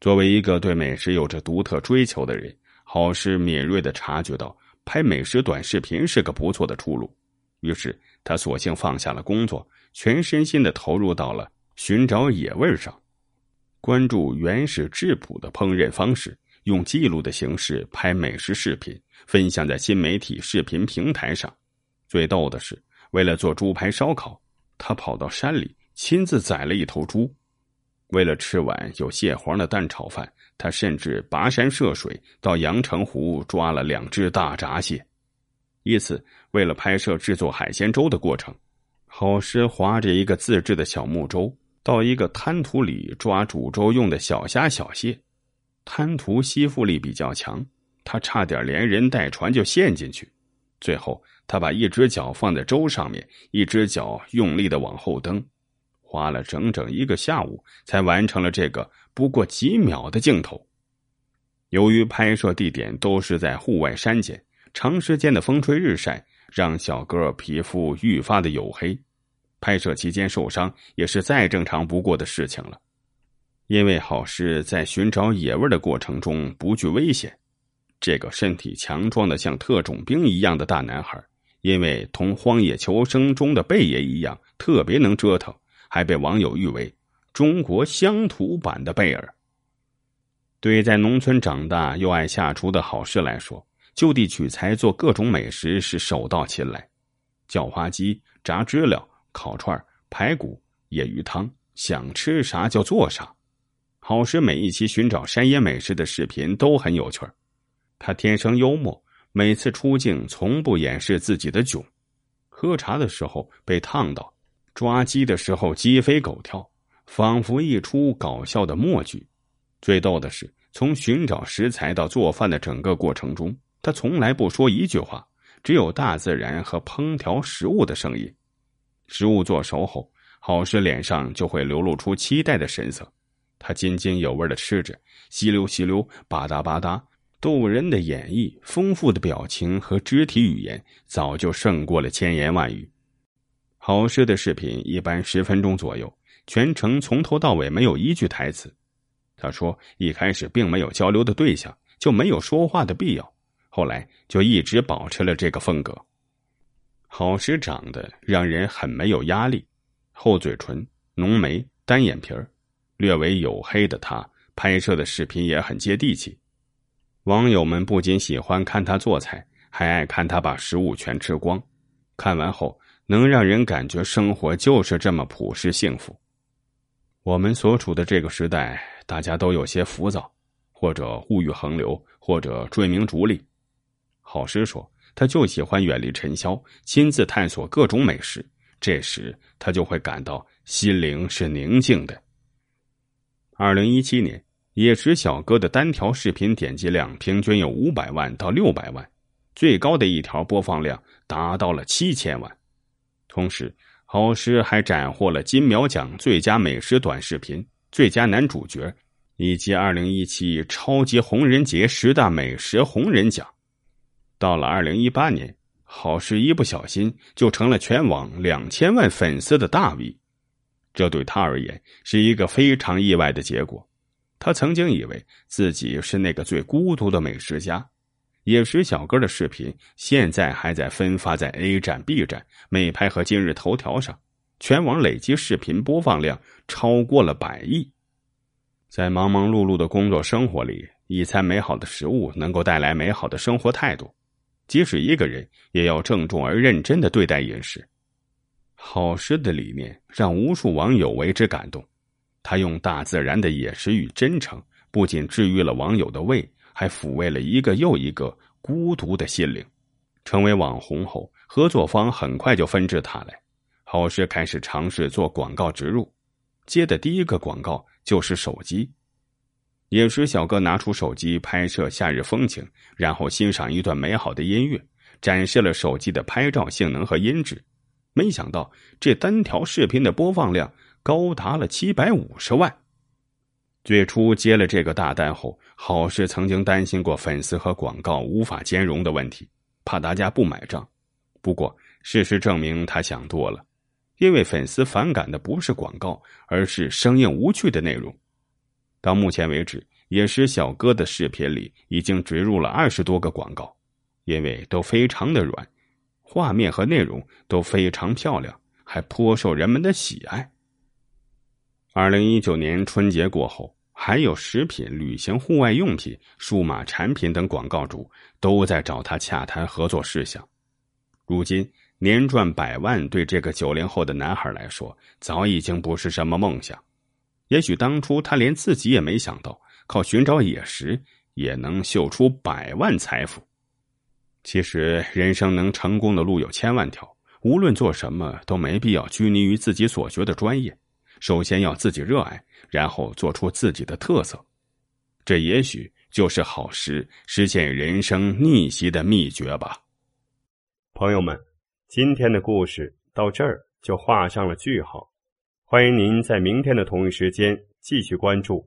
作为一个对美食有着独特追求的人，郝师敏锐的察觉到拍美食短视频是个不错的出路，于是他索性放下了工作，全身心的投入到了寻找野味儿上，关注原始质朴的烹饪方式，用记录的形式拍美食视频，分享在新媒体视频平台上。最逗的是，为了做猪排烧烤，他跑到山里亲自宰了一头猪。为了吃碗有蟹黄的蛋炒饭，他甚至跋山涉水到阳澄湖抓了两只大闸蟹。一次，为了拍摄制作海鲜粥的过程，郝师划着一个自制的小木舟到一个滩涂里抓煮粥用的小虾小蟹。滩涂吸附力比较强，他差点连人带船就陷进去。最后，他把一只脚放在舟上面，一只脚用力的往后蹬。花了整整一个下午才完成了这个不过几秒的镜头。由于拍摄地点都是在户外山间，长时间的风吹日晒让小哥皮肤愈发的黝黑。拍摄期间受伤也是再正常不过的事情了。因为好事在寻找野味的过程中不惧危险，这个身体强壮的像特种兵一样的大男孩，因为同《荒野求生》中的贝爷一样，特别能折腾。还被网友誉为“中国乡土版的贝尔”。对在农村长大又爱下厨的好诗来说，就地取材做各种美食是手到擒来。叫花鸡、炸知了、烤串、排骨、野鱼汤，想吃啥就做啥。好诗每一期寻找山野美食的视频都很有趣儿。他天生幽默，每次出镜从不掩饰自己的囧。喝茶的时候被烫到。抓鸡的时候，鸡飞狗跳，仿佛一出搞笑的默剧。最逗的是，从寻找食材到做饭的整个过程中，他从来不说一句话，只有大自然和烹调食物的声音。食物做熟后，郝氏脸上就会流露出期待的神色，他津津有味的吃着，吸溜吸溜，吧嗒吧嗒。动物人的演绎，丰富的表情和肢体语言，早就胜过了千言万语。好诗的视频一般十分钟左右，全程从头到尾没有一句台词。他说：“一开始并没有交流的对象，就没有说话的必要。后来就一直保持了这个风格。”好诗长得让人很没有压力，厚嘴唇、浓眉、单眼皮儿、略微黝黑的他，拍摄的视频也很接地气。网友们不仅喜欢看他做菜，还爱看他把食物全吃光。看完后。能让人感觉生活就是这么朴实幸福。我们所处的这个时代，大家都有些浮躁，或者物欲横流，或者追名逐利。好诗说，他就喜欢远离尘嚣，亲自探索各种美食。这时，他就会感到心灵是宁静的。二零一七年，野食小哥的单条视频点击量平均有五百万到六百万，最高的一条播放量达到了七千万。同时，郝诗还斩获了金苗奖最佳美食短视频、最佳男主角，以及2017超级红人节十大美食红人奖。到了2018年，郝师一不小心就成了全网两千万粉丝的大 V。这对他而言是一个非常意外的结果。他曾经以为自己是那个最孤独的美食家。野食小哥的视频现在还在分发在 A 站、B 站、美拍和今日头条上，全网累计视频播放量超过了百亿。在忙忙碌碌的工作生活里，一餐美好的食物能够带来美好的生活态度，即使一个人也要郑重而认真的对待饮食。好吃的理念让无数网友为之感动，他用大自然的野食与真诚，不仅治愈了网友的胃。还抚慰了一个又一个孤独的心灵，成为网红后，合作方很快就纷至沓来。郝师开始尝试做广告植入，接的第一个广告就是手机。也食小哥拿出手机拍摄夏日风情，然后欣赏一段美好的音乐，展示了手机的拍照性能和音质。没想到，这单条视频的播放量高达了七百五十万。最初接了这个大单后，郝氏曾经担心过粉丝和广告无法兼容的问题，怕大家不买账。不过事实证明他想多了，因为粉丝反感的不是广告，而是生硬无趣的内容。到目前为止，野史小哥的视频里已经植入了二十多个广告，因为都非常的软，画面和内容都非常漂亮，还颇受人们的喜爱。二零一九年春节过后，还有食品、旅行、户外用品、数码产品等广告主都在找他洽谈合作事项。如今年赚百万，对这个九零后的男孩来说，早已经不是什么梦想。也许当初他连自己也没想到，靠寻找野食也能秀出百万财富。其实，人生能成功的路有千万条，无论做什么，都没必要拘泥于自己所学的专业。首先要自己热爱，然后做出自己的特色，这也许就是好时实现人生逆袭的秘诀吧。朋友们，今天的故事到这儿就画上了句号。欢迎您在明天的同一时间继续关注。